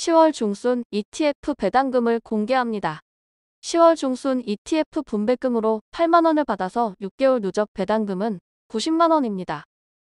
10월 중순 ETF 배당금을 공개합니다. 10월 중순 ETF 분배금으로 8만원을 받아서 6개월 누적 배당금은 90만원입니다.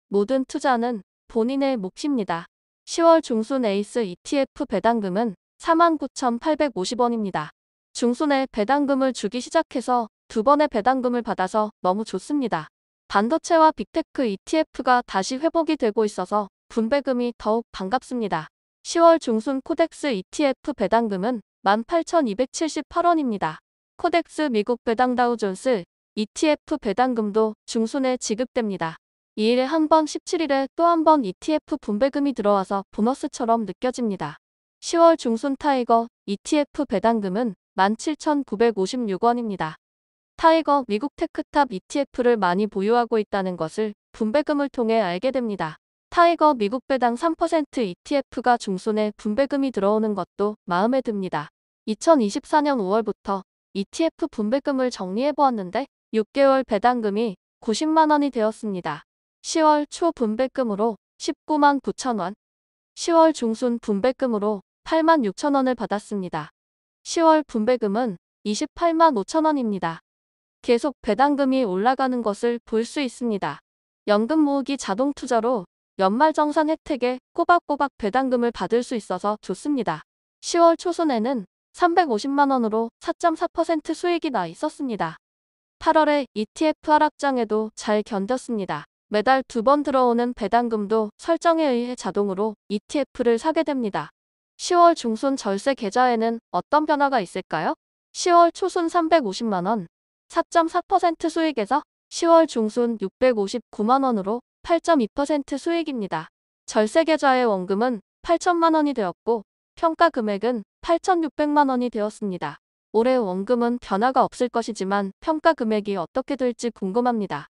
모든 투자는 본인의 몫입니다. 10월 중순 에이스 ETF 배당금은 49,850원입니다. 중순에 배당금을 주기 시작해서 두 번의 배당금을 받아서 너무 좋습니다. 반도체와 빅테크 ETF가 다시 회복이 되고 있어서 분배금이 더욱 반갑습니다. 10월 중순 코덱스 ETF 배당금은 18,278원입니다. 코덱스 미국 배당 다우존스 ETF 배당금도 중순에 지급됩니다. 2일에 한 번, 17일에 또 한 번 ETF 분배금이 들어와서 보너스처럼 느껴집니다. 10월 중순 타이거 ETF 배당금은 17,956원입니다. 타이거 미국 테크탑 ETF를 많이 보유하고 있다는 것을 분배금을 통해 알게 됩니다. 타이거 미국 배당 3% ETF가 중손에 분배금이 들어오는 것도 마음에 듭니다. 2024년 5월부터 ETF 분배금을 정리해 보았는데 6개월 배당금이 90만 원이 되었습니다. 10월 초 분배금으로 19만 9천 원, 10월 중순 분배금으로 8만 6천 원을 받았습니다. 10월 분배금은 28만 5천 원입니다. 계속 배당금이 올라가는 것을 볼 수 있습니다. 연금 모으기 자동 투자로 연말정산 혜택에 꼬박꼬박 배당금을 받을 수 있어서 좋습니다. 10월 초순에는 350만원으로 4.4% 수익이 나 있었습니다. 8월에 ETF 하락장에도 잘 견뎠습니다. 매달 두 번 들어오는 배당금도 설정에 의해 자동으로 ETF를 사게 됩니다. 10월 중순 절세 계좌에는 어떤 변화가 있을까요? 10월 초순 350만원, 4.4% 수익에서 10월 중순 659만원으로 8.2% 수익입니다. 절세 계좌의 원금은 8천만 원이 되었고 평가 금액은 8,600만 원이 되었습니다. 올해 원금은 변화가 없을 것이지만 평가 금액이 어떻게 될지 궁금합니다.